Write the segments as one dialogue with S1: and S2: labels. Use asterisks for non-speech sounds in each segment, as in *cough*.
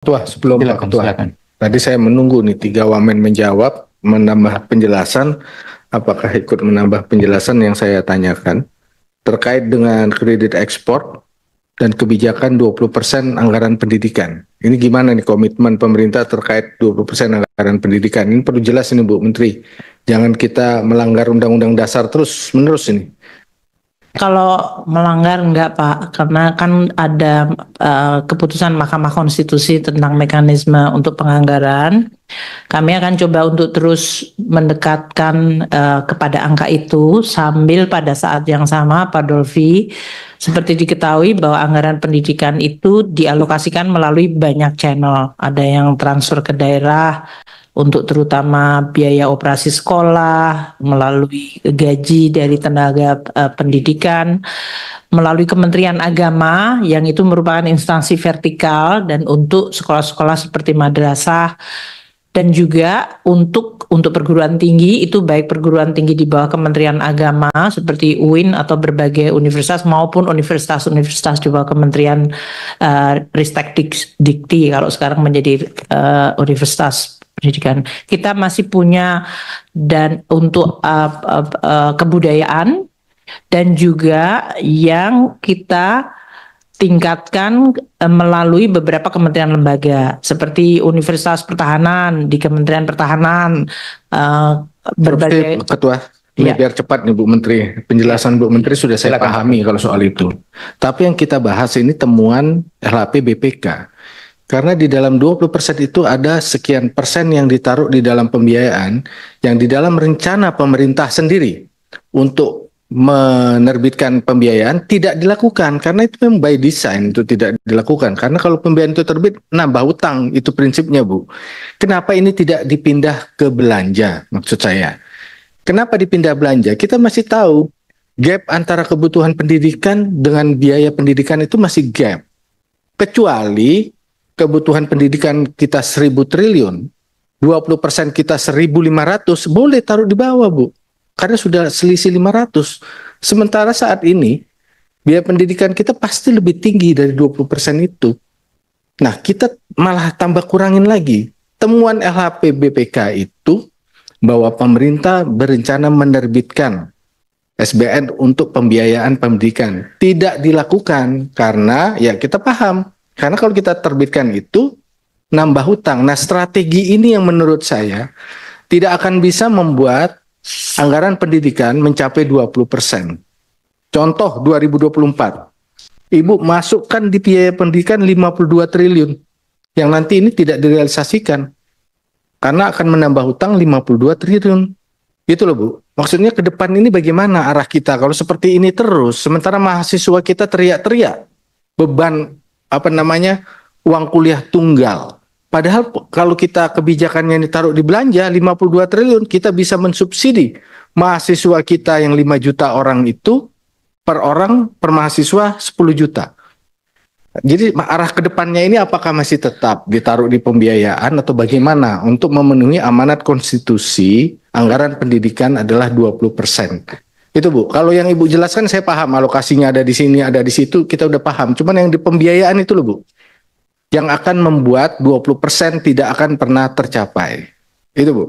S1: Ketua, sebelum silakan, Pak Ketua. Silakan. Tadi saya menunggu nih tiga wamen menjawab, menambah penjelasan. Apakah ikut menambah penjelasan yang saya tanyakan terkait dengan kredit ekspor dan kebijakan 20% anggaran pendidikan. Ini gimana nih komitmen pemerintah terkait 20% anggaran pendidikan? Ini perlu jelas ini Bu Menteri. Jangan kita melanggar undang-undang dasar terus menerus ini.
S2: Kalau melanggar enggak Pak, karena kan ada uh, keputusan Mahkamah Konstitusi tentang mekanisme untuk penganggaran. Kami akan coba untuk terus mendekatkan uh, kepada angka itu sambil pada saat yang sama Pak Dolfi seperti diketahui bahwa anggaran pendidikan itu dialokasikan melalui banyak channel. Ada yang transfer ke daerah, untuk terutama biaya operasi sekolah, melalui gaji dari tenaga uh, pendidikan, melalui Kementerian Agama yang itu merupakan instansi vertikal dan untuk sekolah-sekolah seperti madrasah dan juga untuk untuk perguruan tinggi itu baik perguruan tinggi di bawah Kementerian Agama seperti UIN atau berbagai universitas maupun universitas-universitas di bawah Kementerian uh, Ristek Dikti kalau sekarang menjadi uh, universitas pendidikan. Kita masih punya dan untuk uh, uh, uh, kebudayaan dan juga yang kita tingkatkan uh, melalui beberapa kementerian lembaga seperti Universitas Pertahanan di Kementerian Pertahanan uh, berbagai ketua
S1: Ya. Biar cepat nih Bu Menteri, penjelasan Bu Menteri sudah saya Silakan. pahami kalau soal itu. Tapi yang kita bahas ini temuan LHP BPK. Karena di dalam 20% itu ada sekian persen yang ditaruh di dalam pembiayaan yang di dalam rencana pemerintah sendiri untuk menerbitkan pembiayaan tidak dilakukan karena itu memang by design itu tidak dilakukan karena kalau pembiayaan itu terbit nambah utang itu prinsipnya Bu. Kenapa ini tidak dipindah ke belanja maksud saya? Kenapa dipindah belanja? Kita masih tahu gap antara kebutuhan pendidikan dengan biaya pendidikan itu masih gap. Kecuali kebutuhan pendidikan kita 1000 triliun, 20% kita 1500, boleh taruh di bawah, Bu. Karena sudah selisih 500. Sementara saat ini biaya pendidikan kita pasti lebih tinggi dari 20% itu. Nah, kita malah tambah kurangin lagi. Temuan LHP BPK itu bahwa pemerintah berencana menerbitkan SBN untuk pembiayaan pendidikan. Tidak dilakukan karena ya kita paham karena kalau kita terbitkan itu nambah hutang. Nah, strategi ini yang menurut saya tidak akan bisa membuat anggaran pendidikan mencapai 20%. Contoh 2024. Ibu masukkan di biaya pendidikan 52 triliun yang nanti ini tidak direalisasikan karena akan menambah hutang 52 triliun. Itu loh Bu. Maksudnya ke depan ini bagaimana arah kita kalau seperti ini terus sementara mahasiswa kita teriak-teriak beban apa namanya uang kuliah tunggal. Padahal kalau kita kebijakannya ditaruh di belanja 52 triliun, kita bisa mensubsidi mahasiswa kita yang 5 juta orang itu per orang per mahasiswa 10 juta. Jadi arah ke depannya ini apakah masih tetap ditaruh di pembiayaan atau bagaimana untuk memenuhi amanat konstitusi anggaran pendidikan adalah 20% itu Bu. Kalau yang Ibu jelaskan saya paham alokasinya ada di sini, ada di situ, kita udah paham. Cuman yang di pembiayaan itu loh Bu. Yang akan membuat 20% tidak akan pernah tercapai. Itu Bu.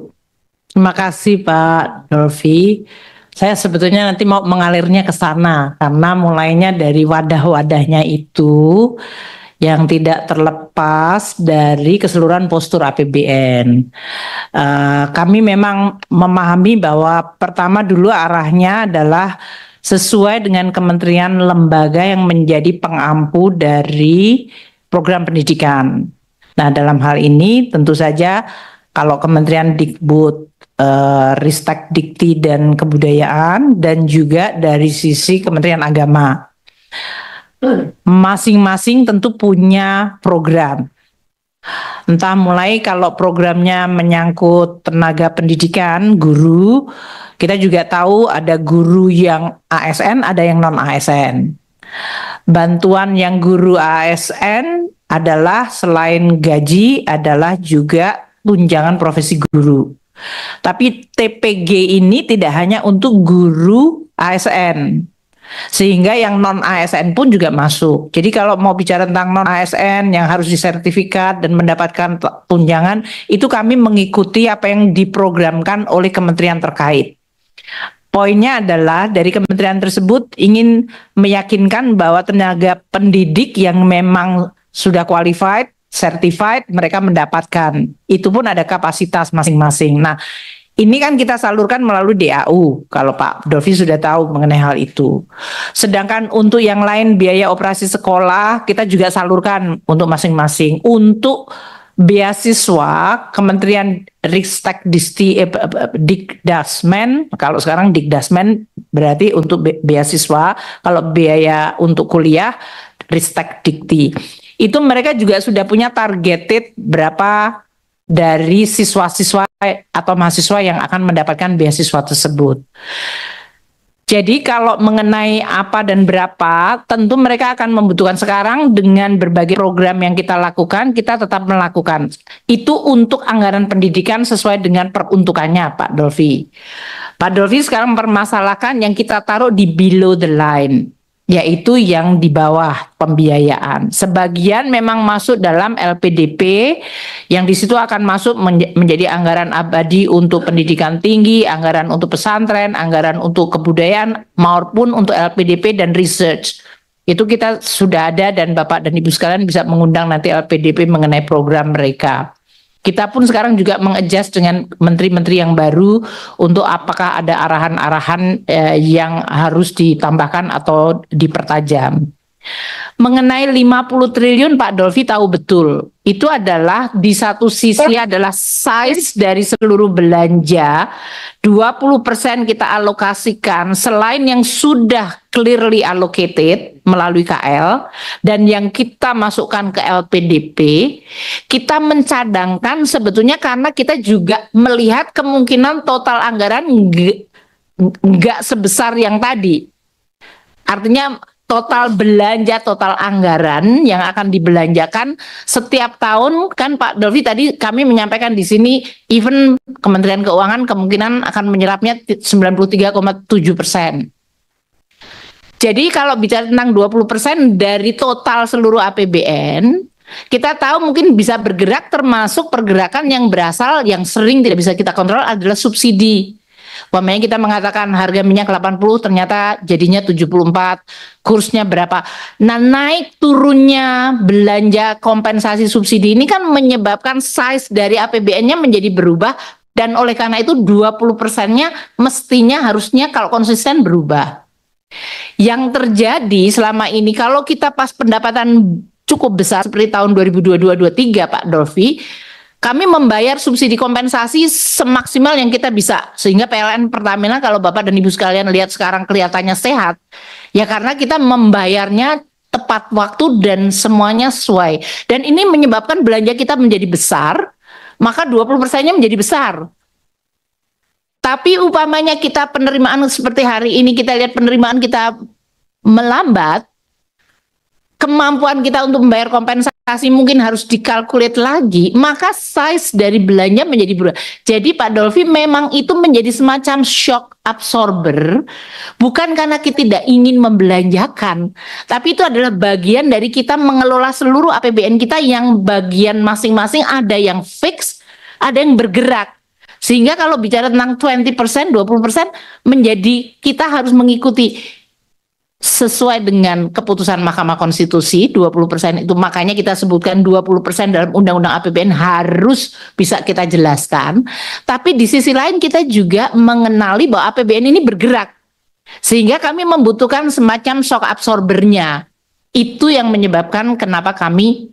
S2: Terima kasih Pak Dorfi. Saya sebetulnya nanti mau mengalirnya ke sana karena mulainya dari wadah-wadahnya itu yang tidak terlepas dari keseluruhan postur APBN. Uh, eh, kami memang memahami bahwa pertama dulu arahnya adalah sesuai dengan kementerian lembaga yang menjadi pengampu dari program pendidikan. Nah, dalam hal ini tentu saja kalau Kementerian Dikbud, eh, Ristek Dikti dan Kebudayaan dan juga dari sisi Kementerian Agama masing-masing tentu punya program. Entah mulai kalau programnya menyangkut tenaga pendidikan, guru, kita juga tahu ada guru yang ASN, ada yang non ASN. Bantuan yang guru ASN adalah selain gaji adalah juga tunjangan profesi guru. Tapi TPG ini tidak hanya untuk guru ASN, sehingga yang non ASN pun juga masuk. Jadi kalau mau bicara tentang non ASN yang harus disertifikat dan mendapatkan tunjangan, itu kami mengikuti apa yang diprogramkan oleh kementerian terkait. Poinnya adalah dari kementerian tersebut ingin meyakinkan bahwa tenaga pendidik yang memang sudah qualified, certified, mereka mendapatkan. Itu pun ada kapasitas masing-masing. Nah, ini kan kita salurkan melalui DAU kalau Pak Dovi sudah tahu mengenai hal itu. Sedangkan untuk yang lain biaya operasi sekolah kita juga salurkan untuk masing-masing. Untuk beasiswa Kementerian Ristek Disti eh, Dikdasmen kalau sekarang Dikdasmen berarti untuk beasiswa kalau biaya untuk kuliah Ristek Dikti itu mereka juga sudah punya targeted berapa dari siswa-siswa atau mahasiswa yang akan mendapatkan beasiswa tersebut. Jadi kalau mengenai apa dan berapa, tentu mereka akan membutuhkan sekarang dengan berbagai program yang kita lakukan, kita tetap melakukan. Itu untuk anggaran pendidikan sesuai dengan peruntukannya, Pak Dolfi. Pak Dolfi sekarang mempermasalahkan yang kita taruh di below the line yaitu yang di bawah pembiayaan. Sebagian memang masuk dalam LPDP yang di situ akan masuk menjadi anggaran abadi untuk pendidikan tinggi, anggaran untuk pesantren, anggaran untuk kebudayaan maupun untuk LPDP dan research. Itu kita sudah ada dan Bapak dan Ibu sekalian bisa mengundang nanti LPDP mengenai program mereka. Kita pun sekarang juga mengejas dengan menteri-menteri yang baru untuk apakah ada arahan-arahan eh, yang harus ditambahkan atau dipertajam. Mengenai 50 triliun Pak Dolfi tahu betul. Itu adalah di satu sisi adalah size dari seluruh belanja. 20% kita alokasikan selain yang sudah clearly allocated melalui KL dan yang kita masukkan ke LPDP kita mencadangkan sebetulnya karena kita juga melihat kemungkinan total anggaran nggak sebesar yang tadi artinya total belanja total anggaran yang akan dibelanjakan setiap tahun kan Pak Dolvi tadi kami menyampaikan di sini even Kementerian Keuangan kemungkinan akan menyerapnya 93,7 persen jadi kalau bicara tentang 20% dari total seluruh APBN, kita tahu mungkin bisa bergerak termasuk pergerakan yang berasal yang sering tidak bisa kita kontrol adalah subsidi. Pemain kita mengatakan harga minyak 80 ternyata jadinya 74, kursnya berapa. Nah naik turunnya belanja kompensasi subsidi ini kan menyebabkan size dari APBN-nya menjadi berubah dan oleh karena itu 20 persennya mestinya harusnya kalau konsisten berubah. Yang terjadi selama ini kalau kita pas pendapatan cukup besar seperti tahun 2022 2023 Pak Dolfi, kami membayar subsidi kompensasi semaksimal yang kita bisa sehingga PLN Pertamina kalau Bapak dan Ibu sekalian lihat sekarang kelihatannya sehat ya karena kita membayarnya tepat waktu dan semuanya sesuai dan ini menyebabkan belanja kita menjadi besar maka 20 persennya menjadi besar tapi upamanya kita penerimaan seperti hari ini kita lihat penerimaan kita melambat, kemampuan kita untuk membayar kompensasi mungkin harus dikalkulit lagi, maka size dari belanja menjadi berubah. Jadi Pak Dolfi memang itu menjadi semacam shock absorber, bukan karena kita tidak ingin membelanjakan, tapi itu adalah bagian dari kita mengelola seluruh APBN kita yang bagian masing-masing ada yang fix, ada yang bergerak. Sehingga kalau bicara tentang 20%, 20% menjadi kita harus mengikuti sesuai dengan keputusan Mahkamah Konstitusi 20% itu makanya kita sebutkan 20% dalam Undang-Undang APBN harus bisa kita jelaskan tapi di sisi lain kita juga mengenali bahwa APBN ini bergerak sehingga kami membutuhkan semacam shock absorbernya itu yang menyebabkan kenapa kami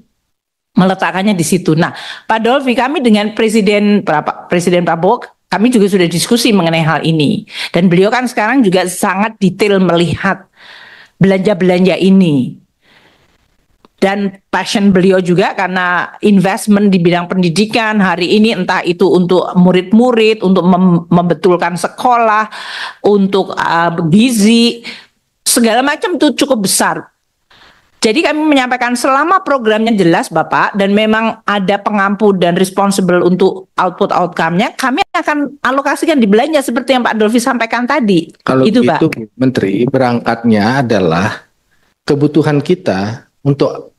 S2: meletakkannya di situ. Nah, Pak Dolfi, kami dengan Presiden Presiden Prabowo kami juga sudah diskusi mengenai hal ini dan beliau kan sekarang juga sangat detail melihat belanja-belanja ini dan passion beliau juga karena investment di bidang pendidikan hari ini entah itu untuk murid-murid, untuk mem membetulkan sekolah, untuk uh, gizi, segala macam itu cukup besar jadi kami menyampaikan selama programnya jelas Bapak dan memang ada pengampu dan responsible untuk output outcome-nya, kami akan alokasikan di belanja seperti yang Pak Dolfi sampaikan tadi. Kalau itu, Pak.
S1: Menteri, berangkatnya adalah kebutuhan kita untuk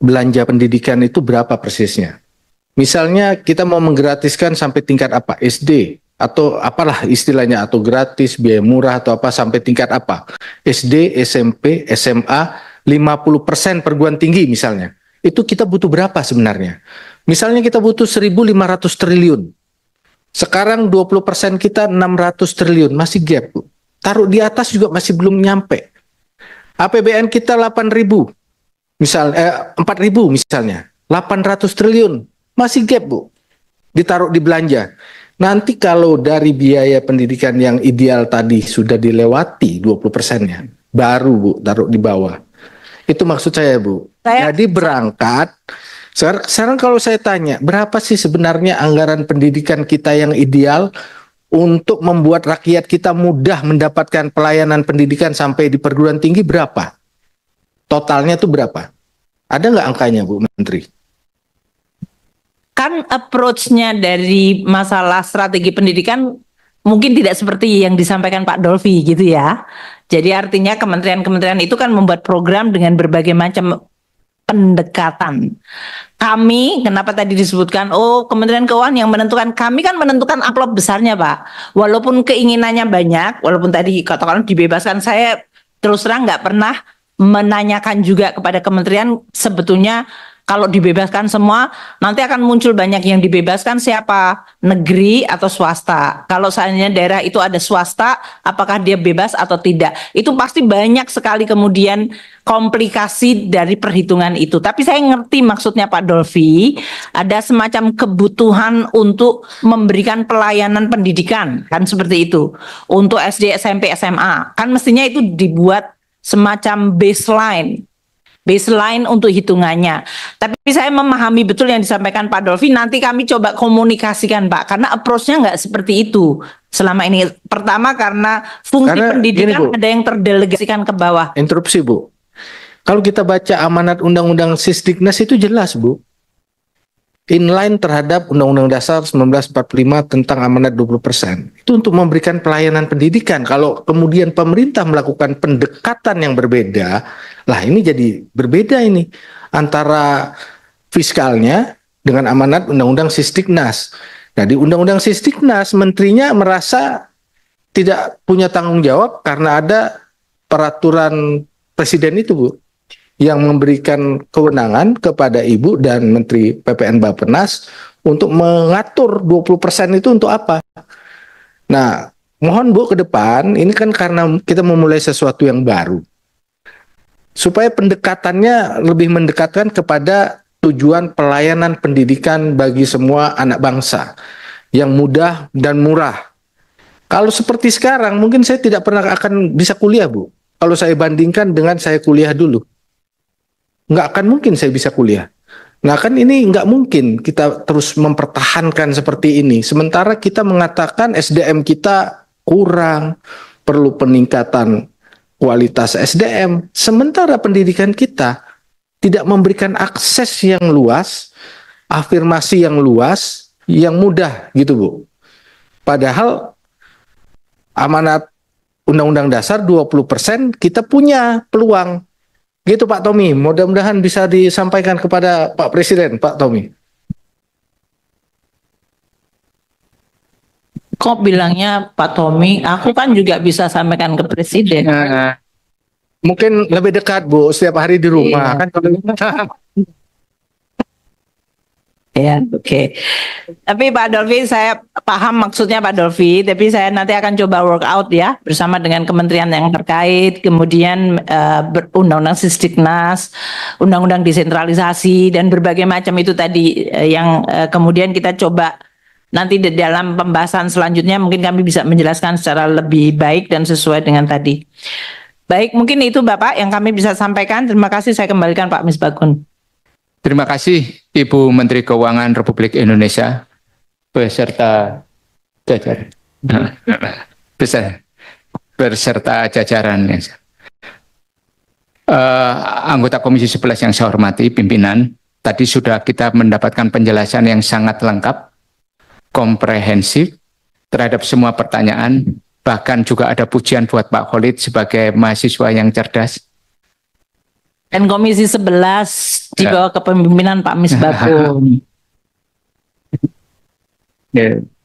S1: belanja pendidikan itu berapa persisnya. Misalnya kita mau menggratiskan sampai tingkat apa? SD atau apalah istilahnya atau gratis, biaya murah atau apa sampai tingkat apa? SD, SMP, SMA, 50% perguruan tinggi misalnya, itu kita butuh berapa sebenarnya? Misalnya kita butuh 1.500 triliun. Sekarang 20% kita 600 triliun, masih gap. Taruh di atas juga masih belum nyampe. APBN kita 8.000. Eh, misalnya eh, 4.000 misalnya. 800 triliun, masih gap, Bu. Ditaruh di belanja. Nanti kalau dari biaya pendidikan yang ideal tadi sudah dilewati 20 persennya, baru Bu taruh di bawah. Itu maksud saya, Bu. Saya... Jadi berangkat. Sekarang kalau saya tanya, berapa sih sebenarnya anggaran pendidikan kita yang ideal untuk membuat rakyat kita mudah mendapatkan pelayanan pendidikan sampai di perguruan tinggi berapa? Totalnya itu berapa? Ada nggak angkanya, Bu Menteri?
S2: Kan approach-nya dari masalah strategi pendidikan mungkin tidak seperti yang disampaikan Pak Dolfi gitu ya. Jadi artinya kementerian-kementerian itu kan membuat program dengan berbagai macam pendekatan. Kami, kenapa tadi disebutkan, oh Kementerian Keuangan yang menentukan, kami kan menentukan amplop besarnya Pak. Walaupun keinginannya banyak, walaupun tadi katakan dibebaskan, saya terus terang nggak pernah menanyakan juga kepada kementerian sebetulnya kalau dibebaskan semua, nanti akan muncul banyak yang dibebaskan siapa? Negeri atau swasta. Kalau seandainya daerah itu ada swasta, apakah dia bebas atau tidak? Itu pasti banyak sekali kemudian komplikasi dari perhitungan itu. Tapi saya ngerti maksudnya Pak Dolfi, ada semacam kebutuhan untuk memberikan pelayanan pendidikan, kan seperti itu. Untuk SD, SMP, SMA. Kan mestinya itu dibuat semacam baseline baseline untuk hitungannya. Tapi saya memahami betul yang disampaikan Pak Dolfi. Nanti kami coba komunikasikan Pak, karena approach-nya nggak seperti itu selama ini. Pertama karena fungsi karena pendidikan gini, ada yang terdelegasikan ke bawah.
S1: Interupsi Bu. Kalau kita baca amanat Undang-Undang Sisdiknas itu jelas Bu inline terhadap Undang-Undang Dasar 1945 tentang amanat 20%. Itu untuk memberikan pelayanan pendidikan. Kalau kemudian pemerintah melakukan pendekatan yang berbeda, lah ini jadi berbeda ini antara fiskalnya dengan amanat Undang-Undang Sistiknas. Nah, di Undang-Undang Sistiknas menterinya merasa tidak punya tanggung jawab karena ada peraturan presiden itu, Bu yang memberikan kewenangan kepada Ibu dan Menteri PPN Bapenas untuk mengatur 20% itu untuk apa. Nah, mohon Bu ke depan, ini kan karena kita memulai sesuatu yang baru. Supaya pendekatannya lebih mendekatkan kepada tujuan pelayanan pendidikan bagi semua anak bangsa yang mudah dan murah. Kalau seperti sekarang, mungkin saya tidak pernah akan bisa kuliah, Bu. Kalau saya bandingkan dengan saya kuliah dulu nggak akan mungkin saya bisa kuliah. Nah kan ini nggak mungkin kita terus mempertahankan seperti ini. Sementara kita mengatakan SDM kita kurang, perlu peningkatan kualitas SDM. Sementara pendidikan kita tidak memberikan akses yang luas, afirmasi yang luas, yang mudah gitu Bu. Padahal amanat Undang-Undang Dasar 20% kita punya peluang Gitu Pak Tommy, mudah-mudahan bisa disampaikan kepada Pak Presiden, Pak Tommy.
S2: Kok bilangnya Pak Tommy, aku kan juga bisa sampaikan ke Presiden. Nah,
S1: mungkin lebih dekat Bu, setiap hari di rumah. Iya. Kan *laughs* Ya,
S2: oke. Okay. Tapi Pak Dolfi, saya paham maksudnya Pak Dolfi, tapi saya nanti akan coba workout ya bersama dengan kementerian yang terkait, kemudian uh, undang-undang sistiknas, undang-undang desentralisasi dan berbagai macam itu tadi uh, yang uh, kemudian kita coba nanti di dalam pembahasan selanjutnya mungkin kami bisa menjelaskan secara lebih baik dan sesuai dengan tadi. Baik, mungkin itu Bapak yang kami bisa sampaikan. Terima kasih saya kembalikan Pak Misbakun.
S1: Terima kasih Ibu Menteri Keuangan Republik Indonesia beserta jajar *laughs* Besar beserta jajaran. Uh, anggota Komisi 11 yang saya hormati, pimpinan, tadi sudah kita mendapatkan penjelasan yang sangat lengkap, komprehensif terhadap semua pertanyaan, bahkan juga ada pujian buat Pak Khalid sebagai mahasiswa yang cerdas.
S2: Dan Komisi 11 di bawah kepemimpinan Pak Misbakun.
S1: *laughs* yeah.